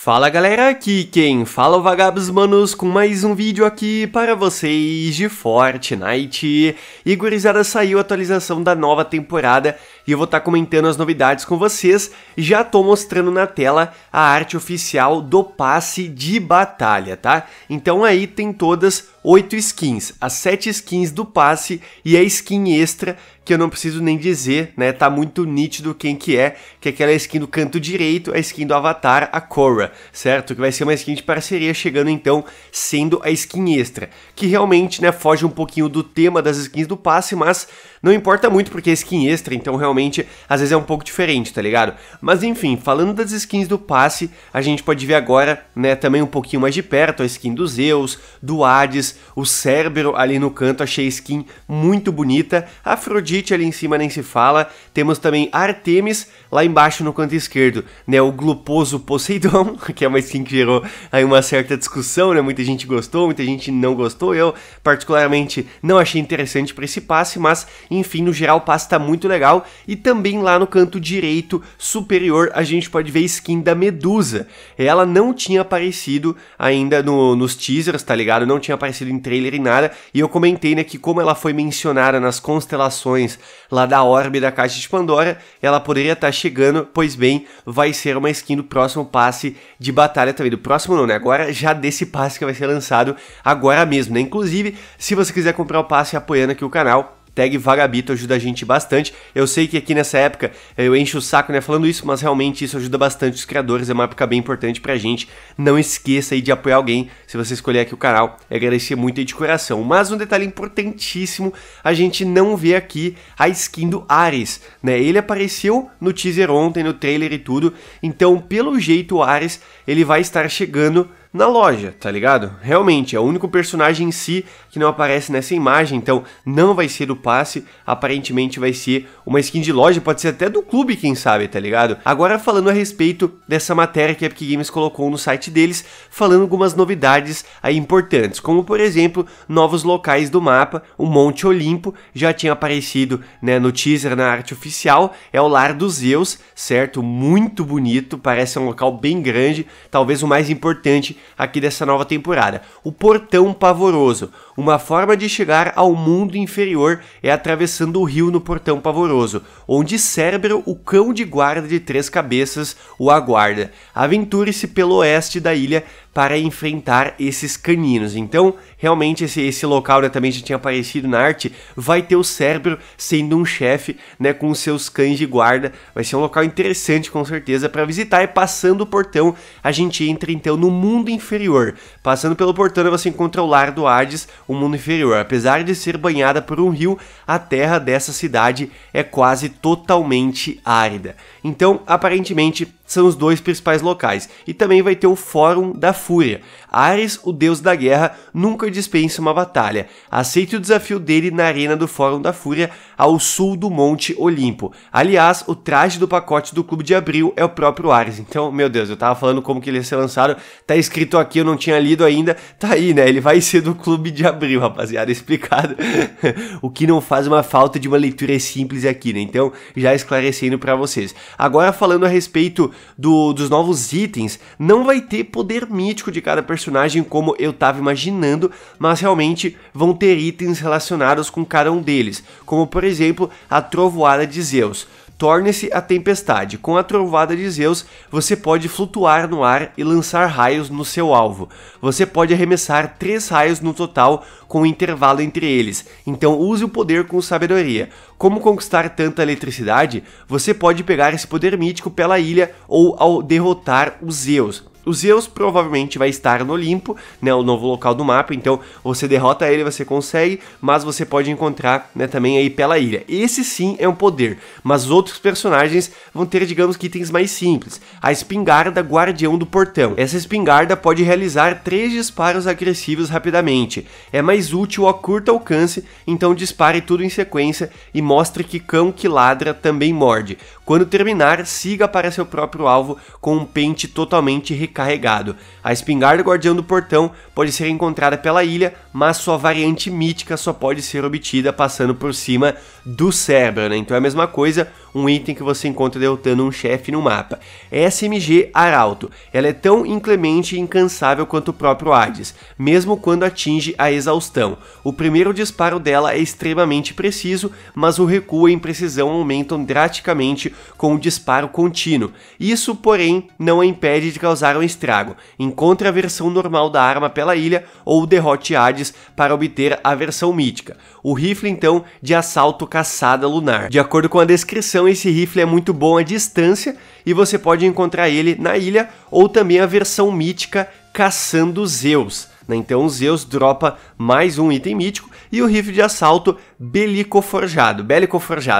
Fala galera, aqui quem fala é o Vagabos Manos com mais um vídeo aqui para vocês de Fortnite. E gurizada, saiu a atualização da nova temporada e eu vou estar tá comentando as novidades com vocês. Já tô mostrando na tela a arte oficial do passe de batalha, tá? Então aí tem todas 8 skins, as 7 skins do passe e a skin extra, que eu não preciso nem dizer, né? Tá muito nítido quem que é, que é aquela skin do canto direito, a skin do Avatar, a Korra, certo? Que vai ser uma skin de parceria, chegando então sendo a skin extra, que realmente, né, foge um pouquinho do tema das skins do passe, mas não importa muito porque é skin extra, então realmente às vezes é um pouco diferente, tá ligado? Mas enfim, falando das skins do passe, a gente pode ver agora, né, também um pouquinho mais de perto a skin do Zeus, do Hades, o Cérbero ali no canto achei skin muito bonita, Afrodite ali em cima nem se fala, temos também Artemis lá embaixo no canto esquerdo, né, o Gluposo Poseidon, que é uma skin que gerou aí uma certa discussão, né, muita gente gostou, muita gente não gostou, eu particularmente não achei interessante para esse passe, mas enfim, no geral o passe tá muito legal, e também lá no canto direito superior a gente pode ver a skin da Medusa, ela não tinha aparecido ainda no, nos teasers, tá ligado, não tinha aparecido em trailer e nada. E eu comentei, né, que como ela foi mencionada nas constelações lá da orbe da Caixa de Pandora, ela poderia estar tá chegando, pois bem, vai ser uma skin do próximo passe de batalha também. Do próximo não, né? Agora já desse passe que vai ser lançado agora mesmo, né? Inclusive, se você quiser comprar o passe apoiando aqui o canal, hashtag Vagabito ajuda a gente bastante. Eu sei que aqui nessa época eh, eu encho o saco, né, falando isso, mas realmente isso ajuda bastante os criadores, é uma época bem importante pra gente. Não esqueça aí de apoiar alguém, se você escolher aqui o canal, é agradecer muito aí de coração. Mas um detalhe importantíssimo, a gente não vê aqui a skin do Ares, né, ele apareceu no teaser ontem, no trailer e tudo, então pelo jeito o Ares, ele vai estar chegando na loja, tá ligado? Realmente, é o único personagem em si que não aparece nessa imagem, então não vai ser do passe, aparentemente vai ser uma skin de loja, pode ser até do clube, quem sabe, tá ligado? Agora falando a respeito dessa matéria que a Epic Games colocou no site deles, falando algumas novidades aí importantes, como por exemplo, novos locais do mapa, o Monte Olimpo já tinha aparecido, né, no teaser na arte oficial, é o Lar dos Zeus, certo? Muito bonito, parece um local bem grande, talvez o mais importante aqui dessa nova temporada. O Portão Pavoroso. Uma forma de chegar ao mundo inferior é atravessando o rio no Portão Pavoroso, onde Cérebro, o cão de guarda de três cabeças, o aguarda. Aventure-se pelo oeste da ilha para enfrentar esses caninos. Então, realmente, esse, esse local né, também já tinha aparecido na arte. Vai ter o cérebro sendo um chefe né, com seus cães de guarda. Vai ser um local interessante, com certeza, para visitar. E passando o portão, a gente entra então no mundo inferior. Passando pelo portão, né, você encontra o lar do Hades, o mundo inferior. Apesar de ser banhada por um rio, a terra dessa cidade é quase totalmente árida. Então, aparentemente, são os dois principais locais, e também vai ter o Fórum da Fúria. Ares, o deus da guerra, nunca dispensa uma batalha. Aceite o desafio dele na arena do Fórum da Fúria, ao sul do Monte Olimpo. Aliás, o traje do pacote do Clube de Abril é o próprio Ares. Então, meu Deus, eu tava falando como que ele ia ser lançado, tá escrito aqui, eu não tinha lido ainda, tá aí, né? Ele vai ser do Clube de Abril, rapaziada, explicado. o que não faz uma falta de uma leitura simples aqui, né? Então, já esclarecendo para vocês. Agora falando a respeito do, dos novos itens, não vai ter poder mítico de cada personagem como eu tava imaginando, mas realmente vão ter itens relacionados com cada um deles, como por exemplo a Trovoada de Zeus torne-se a tempestade. Com a trovada de Zeus, você pode flutuar no ar e lançar raios no seu alvo. Você pode arremessar três raios no total, com um intervalo entre eles. Então use o poder com sabedoria. Como conquistar tanta eletricidade? Você pode pegar esse poder mítico pela ilha ou ao derrotar os Zeus. O Zeus provavelmente vai estar no Olimpo, né, o novo local do mapa, então você derrota ele, você consegue, mas você pode encontrar né, também aí pela ilha. Esse sim é um poder, mas os outros personagens vão ter, digamos que itens mais simples. A espingarda guardião do portão. Essa espingarda pode realizar três disparos agressivos rapidamente. É mais útil a curto alcance, então dispare tudo em sequência e mostre que cão que ladra também morde. Quando terminar, siga para seu próprio alvo com um pente totalmente carregado. A espingarda guardião do portão pode ser encontrada pela ilha mas sua variante mítica só pode ser obtida passando por cima do cérebro, né? Então é a mesma coisa, um item que você encontra derrotando um chefe no mapa. SMG Arauto, ela é tão inclemente e incansável quanto o próprio Hades, mesmo quando atinge a exaustão. O primeiro disparo dela é extremamente preciso, mas o recuo e a imprecisão aumentam drasticamente com o disparo contínuo. Isso, porém, não a impede de causar um estrago. Encontre a versão normal da arma pela ilha ou derrote Hades lunares para obter a versão mítica, o rifle então de assalto caçada lunar. De acordo com a descrição, esse rifle é muito bom à distância e você pode encontrar ele na ilha ou também a versão mítica caçando Zeus. Né? Então Zeus dropa mais um item mítico e o rifle de assalto Belico forjado,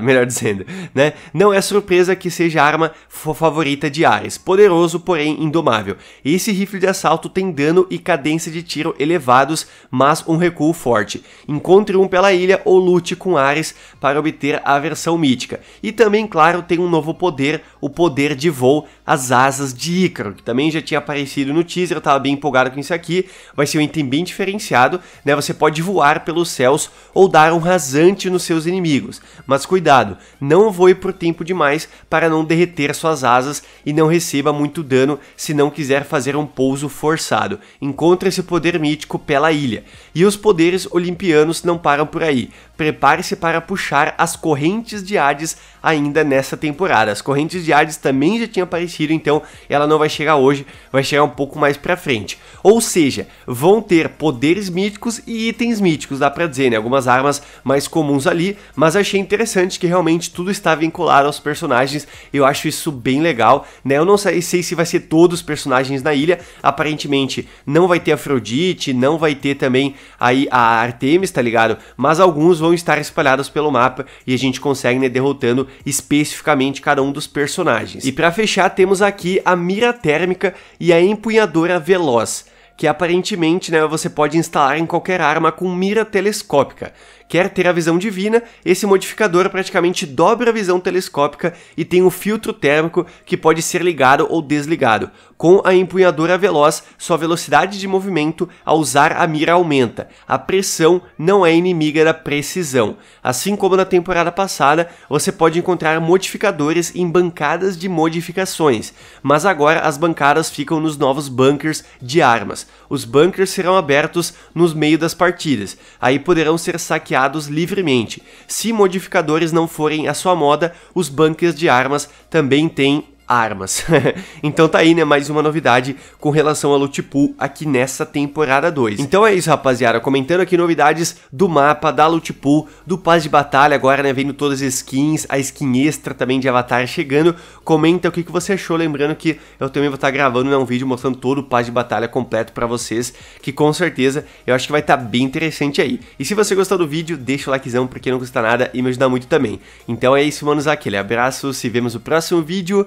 melhor dizendo, né? Não é surpresa que seja a arma favorita de Ares, poderoso, porém indomável. Esse rifle de assalto tem dano e cadência de tiro elevados, mas um recuo forte. Encontre um pela ilha ou lute com Ares para obter a versão mítica. E também, claro, tem um novo poder, o poder de voo, as asas de Ícaro, que também já tinha aparecido no teaser, eu tava bem empolgado com isso aqui. Vai ser um item bem diferenciado, né? Você pode voar pelos céus ou dar um rasante nos seus inimigos. Mas cuidado, não voe por tempo demais para não derreter suas asas e não receba muito dano se não quiser fazer um pouso forçado. Encontre esse poder mítico pela ilha. E os poderes olimpianos não param por aí prepare-se para puxar as correntes de Hades ainda nessa temporada. As correntes de Hades também já tinham aparecido, então ela não vai chegar hoje, vai chegar um pouco mais pra frente. Ou seja, vão ter poderes míticos e itens míticos, dá pra dizer, né? Algumas armas mais comuns ali, mas achei interessante que realmente tudo está vinculado aos personagens, eu acho isso bem legal, né? Eu não sei, sei se vai ser todos os personagens na ilha, aparentemente não vai ter Afrodite, não vai ter também aí a Artemis, tá ligado? Mas alguns vão vão estar espalhadas pelo mapa e a gente consegue né, derrotando especificamente cada um dos personagens. E para fechar temos aqui a mira térmica e a empunhadora veloz que aparentemente né, você pode instalar em qualquer arma com mira telescópica quer ter a visão divina, esse modificador praticamente dobra a visão telescópica e tem um filtro térmico que pode ser ligado ou desligado. Com a empunhadora veloz, sua velocidade de movimento ao usar a mira aumenta. A pressão não é inimiga da precisão. Assim como na temporada passada, você pode encontrar modificadores em bancadas de modificações, mas agora as bancadas ficam nos novos bunkers de armas. Os bunkers serão abertos nos meio das partidas, aí poderão ser saqueados criados livremente. Se modificadores não forem a sua moda, os bunkers de armas também têm armas. então tá aí, né, mais uma novidade com relação a loot pool aqui nessa temporada 2. Então é isso, rapaziada, comentando aqui novidades do mapa, da loot pool, do Paz de batalha agora, né, vendo todas as skins, a skin extra também de avatar chegando. Comenta o que, que você achou, lembrando que eu também vou estar tá gravando né, um vídeo mostrando todo o Paz de batalha completo pra vocês, que com certeza eu acho que vai estar tá bem interessante aí. E se você gostou do vídeo, deixa o likezão, porque não custa nada e me ajuda muito também. Então é isso, manos, aquele abraço, se vemos no próximo vídeo,